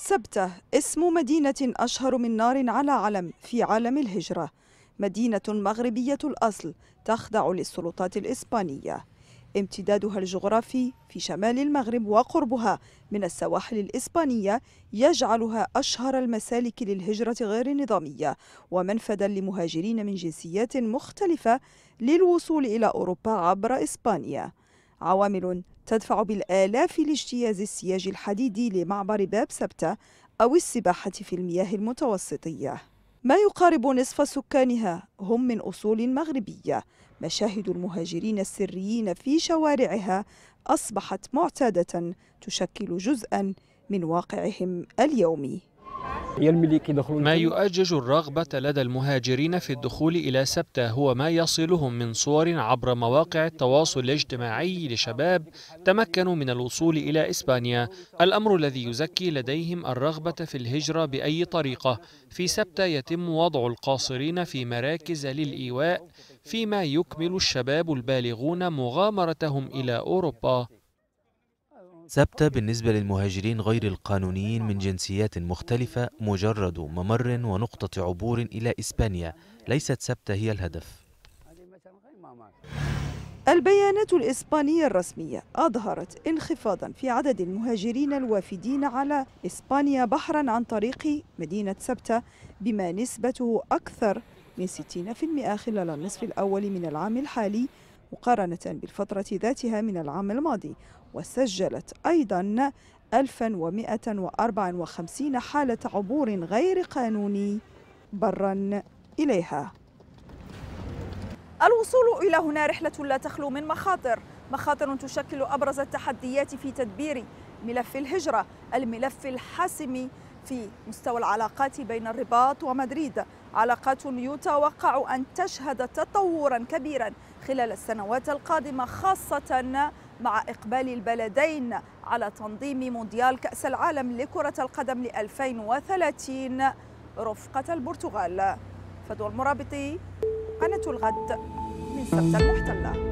سبته اسم مدينة أشهر من نار على علم في عالم الهجرة مدينة مغربية الأصل تخضع للسلطات الإسبانية امتدادها الجغرافي في شمال المغرب وقربها من السواحل الإسبانية يجعلها أشهر المسالك للهجرة غير النظامية ومنفذا لمهاجرين من جنسيات مختلفة للوصول إلى أوروبا عبر إسبانيا عوامل تدفع بالآلاف لاجتياز السياج الحديدي لمعبر باب سبتة أو السباحة في المياه المتوسطية ما يقارب نصف سكانها هم من أصول مغربية مشاهد المهاجرين السريين في شوارعها أصبحت معتادة تشكل جزءا من واقعهم اليومي ما يؤجج الرغبة لدى المهاجرين في الدخول إلى سبتة هو ما يصلهم من صور عبر مواقع التواصل الاجتماعي لشباب تمكنوا من الوصول إلى إسبانيا الأمر الذي يزكي لديهم الرغبة في الهجرة بأي طريقة في سبتة يتم وضع القاصرين في مراكز للإيواء فيما يكمل الشباب البالغون مغامرتهم إلى أوروبا ثابتة بالنسبة للمهاجرين غير القانونيين من جنسيات مختلفة مجرد ممر ونقطة عبور إلى إسبانيا ليست ثابتة هي الهدف البيانات الإسبانية الرسمية أظهرت انخفاضا في عدد المهاجرين الوافدين على إسبانيا بحرا عن طريق مدينة سبتة بما نسبته أكثر من 60% خلال النصف الأول من العام الحالي مقارنة بالفترة ذاتها من العام الماضي وسجلت أيضا 1154 حالة عبور غير قانوني برا إليها الوصول إلى هنا رحلة لا تخلو من مخاطر مخاطر تشكل أبرز التحديات في تدبير ملف الهجرة الملف الحاسم في مستوى العلاقات بين الرباط ومدريد علاقات يتوقع أن تشهد تطورا كبيرا خلال السنوات القادمة خاصة مع إقبال البلدين على تنظيم مونديال كأس العالم لكرة القدم ل 2030 رفقة البرتغال فدوى المرابطي قناة الغد من سبت المحتله